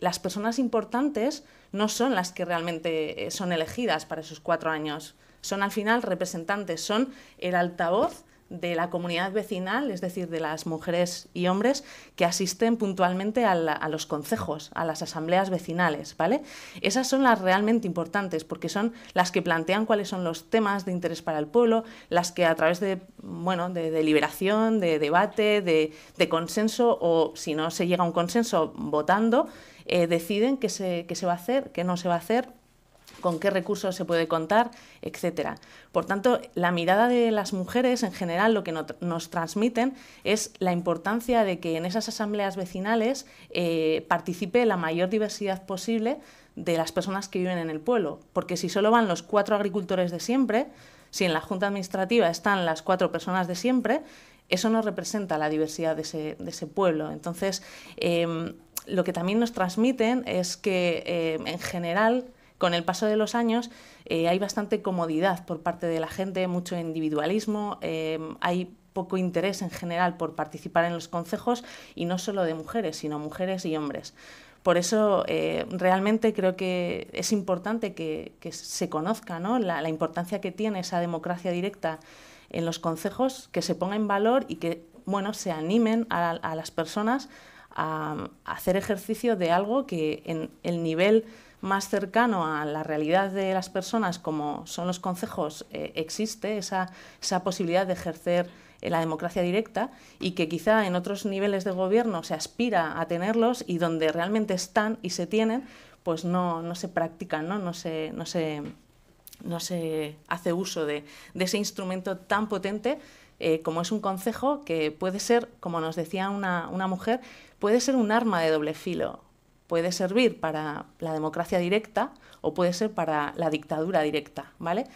las personas importantes no son las que realmente eh, son elegidas para esos cuatro años, son al final representantes, son el altavoz de la comunidad vecinal, es decir, de las mujeres y hombres que asisten puntualmente a, los consejos, a las asambleas vecinales, ¿vale? Esas son las realmente importantes porque son las que plantean cuáles son los temas de interés para el pueblo, las que a través de, bueno, de deliberación, de debate, de, consenso o si no se llega a un consenso votando, eh, deciden se, qué se va a hacer, qué no se va a hacer con qué recursos se puede contar, etcétera. Por tanto, la mirada de las mujeres en general lo que nos transmiten es la importancia de que en esas asambleas vecinales eh, participe la mayor diversidad posible de las personas que viven en el pueblo, porque si solo van los cuatro agricultores de siempre, si en la junta administrativa están las cuatro personas de siempre, eso no representa la diversidad de ese, pueblo. Entonces, em, lo que también nos transmiten es que em, en general con el paso de los años eh, hay bastante comodidad por parte de la gente, mucho individualismo, eh, hay poco interés en general por participar en los consejos y no solo de mujeres, sino mujeres y hombres. Por eso eh, realmente creo que es importante que, se conozca la, importancia que tiene esa democracia directa en los consejos, que se ponga en valor y que bueno, se animen a, las personas a hacer ejercicio de algo que en el nivel más cercano a la realidad de las personas, como son los consejos, eh, existe esa, posibilidad de ejercer eh, la democracia directa y que quizá en otros niveles de gobierno se aspira a tenerlos y donde realmente están y se tienen, pues no, se practican, ¿no? se, hace uso de, ese instrumento tan potente eh, como es un consejo que puede ser, como nos decía una, una mujer, puede ser un arma de doble filo puede servir para la democracia directa o puede ser para la dictadura directa, ¿vale?